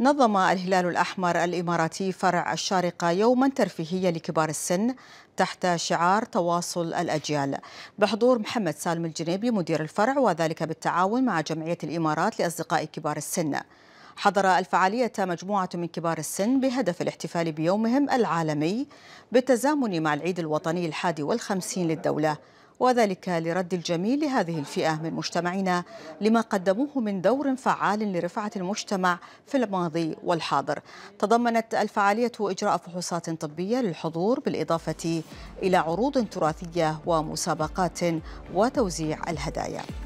نظم الهلال الأحمر الإماراتي فرع الشارقة يوما ترفيهيا لكبار السن تحت شعار تواصل الأجيال بحضور محمد سالم الجنيبي مدير الفرع وذلك بالتعاون مع جمعية الإمارات لأصدقاء كبار السن حضر الفعالية مجموعة من كبار السن بهدف الاحتفال بيومهم العالمي بالتزامن مع العيد الوطني الحادي والخمسين للدولة وذلك لرد الجميل لهذه الفئة من مجتمعنا لما قدموه من دور فعال لرفعة المجتمع في الماضي والحاضر تضمنت الفعالية إجراء فحوصات طبية للحضور بالإضافة إلى عروض تراثية ومسابقات وتوزيع الهدايا